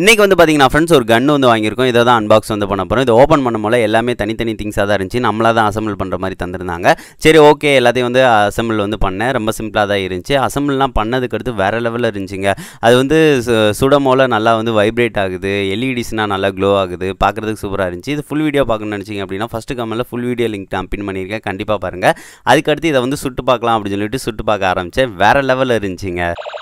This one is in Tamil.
இன்றைக்கி வந்து பார்த்திங்கன்னா ஃப்ரெண்ட்ஸ் ஒரு கன் வந்து வாங்கியிருக்கோம் இதை தான் அன்பாக்ஸ் வந்து பண்ண போகிறோம் இது ஓப்பன் பண்ணும் போல எல்லாமே தனித்தனி திங்ஸாக தான் இருந்துச்சு நம்மளாக தான் அசம்பிள் பண்ணுற மாதிரி தந்திருந்தாங்க சரி ஓகே எல்லாத்தையும் வந்து அசம்பிள் வந்து பண்ணேன் ரொம்ப சிம்பிளாக தான் இருந்துச்சு அசம்பிள்லாம் பண்ணதுக்கு அடுத்து வேறு லெவலில் இருந்துச்சுங்க அது வந்து சுடமோல நல்லா வந்து வைப்ரேட் ஆகுது எல்இடிஸ்னால் e நல்லா க்ளோ ஆகுது பார்க்குறதுக்கு சூப்பராக இருந்துச்சு இது ஃபுல் வீடியோ பார்க்கணும்னு நினச்சிங்க அப்படின்னா ஃபஸ்ட்டு கமெண்ட்டில் ஃபுல் வீடியோ லிங்க் நான் பின் பண்ணியிருக்கேன் கண்டிப்பாக பாருங்கள் அதுக்கடுத்து இதை வந்து சுட்டு பார்க்கலாம் அப்படின்னு சொல்லிட்டு சுட்டு பார்க்க ஆரம்பித்தேன் வேறு லெவலில் இருந்துச்சுங்க